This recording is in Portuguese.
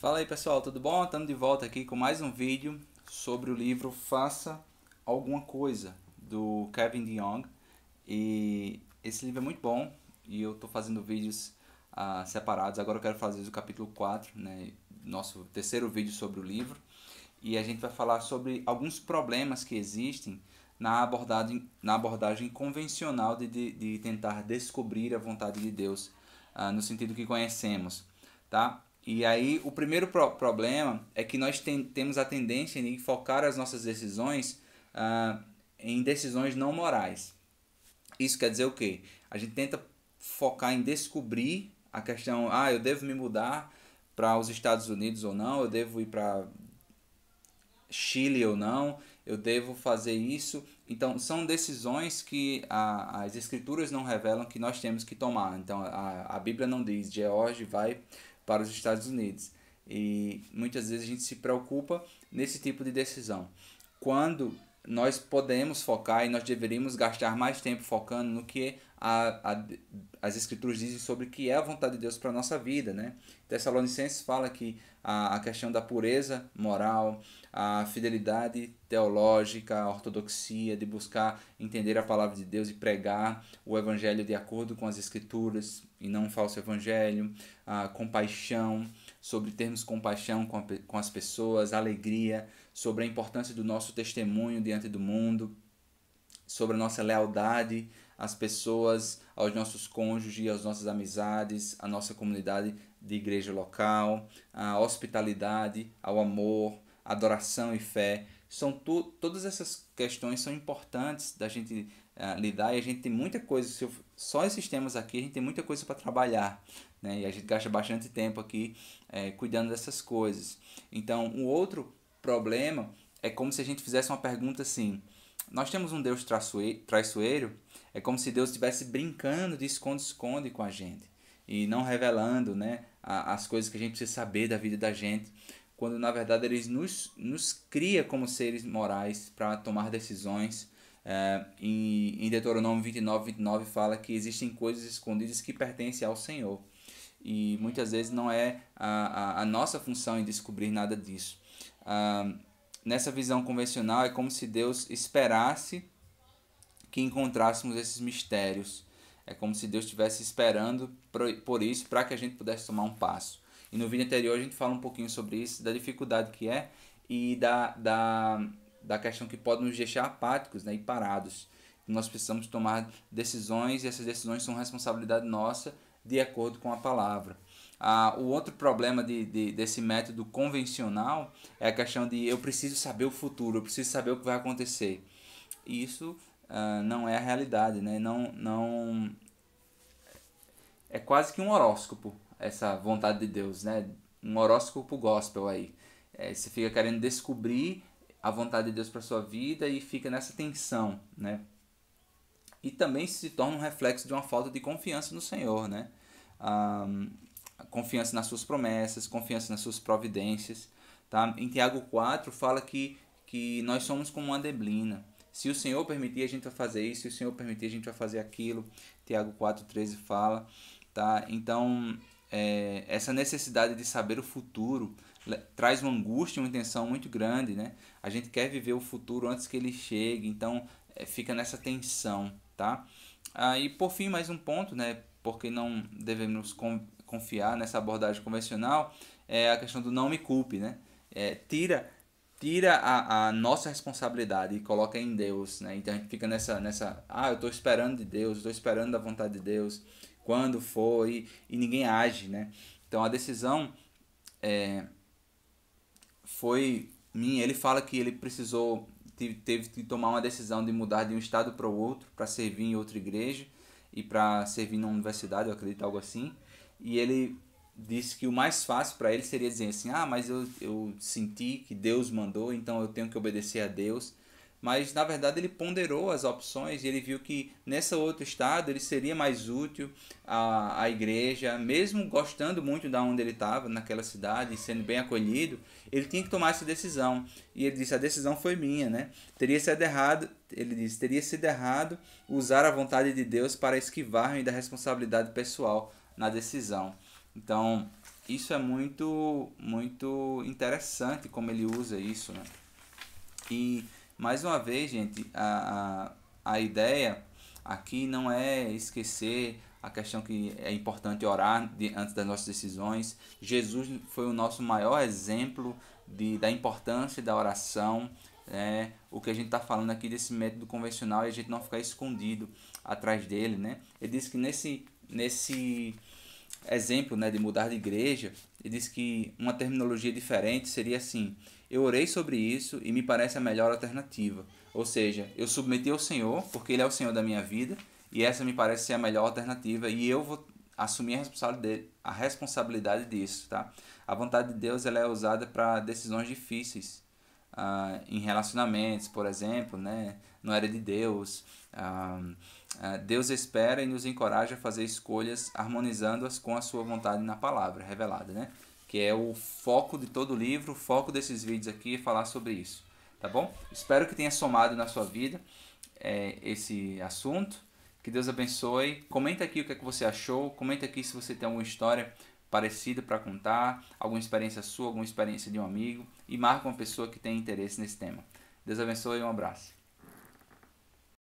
Fala aí pessoal, tudo bom? Estamos de volta aqui com mais um vídeo sobre o livro Faça Alguma Coisa, do Kevin DeYoung. E esse livro é muito bom e eu estou fazendo vídeos uh, separados. Agora eu quero fazer o capítulo 4, né? nosso terceiro vídeo sobre o livro. E a gente vai falar sobre alguns problemas que existem na abordagem, na abordagem convencional de, de, de tentar descobrir a vontade de Deus, uh, no sentido que conhecemos, tá? E aí o primeiro pro problema é que nós tem, temos a tendência em focar as nossas decisões ah, em decisões não morais. Isso quer dizer o quê? A gente tenta focar em descobrir a questão, ah, eu devo me mudar para os Estados Unidos ou não, eu devo ir para Chile ou não, eu devo fazer isso. Então, são decisões que a, as escrituras não revelam que nós temos que tomar. Então, a, a Bíblia não diz, George vai para os Estados Unidos. E muitas vezes a gente se preocupa nesse tipo de decisão. Quando nós podemos focar e nós deveríamos gastar mais tempo focando no que a, a, as escrituras dizem sobre o que é a vontade de Deus para a nossa vida. Né? Tessalonicenses fala que a, a questão da pureza moral, a fidelidade teológica, a ortodoxia, de buscar entender a palavra de Deus e pregar o evangelho de acordo com as escrituras e não um falso evangelho, a compaixão, sobre termos compaixão com, a, com as pessoas, alegria, sobre a importância do nosso testemunho diante do mundo, sobre a nossa lealdade as pessoas, aos nossos cônjuges, às nossas amizades, à nossa comunidade de igreja local, à hospitalidade, ao amor, adoração e fé. São tu, todas essas questões são importantes da gente uh, lidar e a gente tem muita coisa, Se eu, só esses temas aqui, a gente tem muita coisa para trabalhar. Né? E a gente gasta bastante tempo aqui é, cuidando dessas coisas. Então, o um outro problema é como se a gente fizesse uma pergunta assim: nós temos um Deus traiçoeiro, é como se Deus estivesse brincando de esconde-esconde com a gente e não revelando né, as coisas que a gente precisa saber da vida da gente, quando na verdade ele nos, nos cria como seres morais para tomar decisões. É, em, em Deuteronômio 29, 29 fala que existem coisas escondidas que pertencem ao Senhor. E muitas vezes não é a, a, a nossa função em descobrir nada disso. Ah, nessa visão convencional, é como se Deus esperasse que encontrássemos esses mistérios. É como se Deus estivesse esperando por isso para que a gente pudesse tomar um passo. E no vídeo anterior a gente fala um pouquinho sobre isso, da dificuldade que é e da, da, da questão que pode nos deixar apáticos né, e parados. Nós precisamos tomar decisões e essas decisões são responsabilidade nossa de acordo com a palavra. Ah, o outro problema de, de, desse método convencional é a questão de eu preciso saber o futuro, eu preciso saber o que vai acontecer. E isso ah, não é a realidade, né? Não, não é quase que um horóscopo essa vontade de Deus, né? Um horóscopo gospel aí. É, você fica querendo descobrir a vontade de Deus para sua vida e fica nessa tensão, né? E também se torna um reflexo de uma falta de confiança no Senhor, né? Ah, confiança nas suas promessas, confiança nas suas providências. Tá? Em Tiago 4 fala que, que nós somos como uma neblina. Se o Senhor permitir, a gente vai fazer isso. Se o Senhor permitir, a gente vai fazer aquilo. Tiago 4,13 fala. Tá? Então, é, essa necessidade de saber o futuro traz uma angústia, uma intenção muito grande. Né? A gente quer viver o futuro antes que ele chegue. Então, é, fica nessa tensão. Tá? Ah, e por fim, mais um ponto, né? porque não devemos confiar nessa abordagem convencional é a questão do não me culpe, né? É, tira tira a, a, nossa responsabilidade e coloca em Deus, né? Então a gente fica nessa nessa, ah, eu estou esperando de Deus, estou esperando da vontade de Deus, quando for e, e ninguém age, né? Então a decisão é, foi minha. Ele fala que ele precisou teve, teve que tomar uma decisão de mudar de um estado para o outro para servir em outra igreja e para servir na universidade, eu acredito algo assim e ele disse que o mais fácil para ele seria dizer assim: ah, mas eu, eu senti que Deus mandou, então eu tenho que obedecer a Deus. Mas na verdade ele ponderou as opções e ele viu que nessa outro estado ele seria mais útil à, à igreja, mesmo gostando muito da onde ele estava, naquela cidade, sendo bem acolhido, ele tinha que tomar essa decisão. E ele disse: a decisão foi minha, né? Teria sido errado, ele disse, teria sido errado usar a vontade de Deus para esquivar-me da responsabilidade pessoal na decisão. Então, isso é muito muito interessante como ele usa isso, né? E mais uma vez, gente, a, a, a ideia aqui não é esquecer a questão que é importante orar de, antes das nossas decisões. Jesus foi o nosso maior exemplo de, da importância da oração. Né? O que a gente está falando aqui desse método convencional e a gente não ficar escondido atrás dele. Né? Ele disse que nesse nesse exemplo né, de mudar de igreja, ele diz que uma terminologia diferente seria assim: eu orei sobre isso e me parece a melhor alternativa. Ou seja, eu submeti ao Senhor, porque Ele é o Senhor da minha vida, e essa me parece ser a melhor alternativa, e eu vou assumir a responsabilidade disso. Tá? A vontade de Deus ela é usada para decisões difíceis ah, em relacionamentos, por exemplo, né? não era de Deus. Ah, ah Deus espera e nos encoraja a fazer escolhas harmonizando-as com a sua vontade na palavra revelada, né? Que é o foco de todo o livro, o foco desses vídeos aqui é falar sobre isso, tá bom? Espero que tenha somado na sua vida é, esse assunto. Que Deus abençoe. Comenta aqui o que, é que você achou. Comenta aqui se você tem alguma história parecida para contar, alguma experiência sua, alguma experiência de um amigo e marca uma pessoa que tem interesse nesse tema. Deus abençoe e um abraço.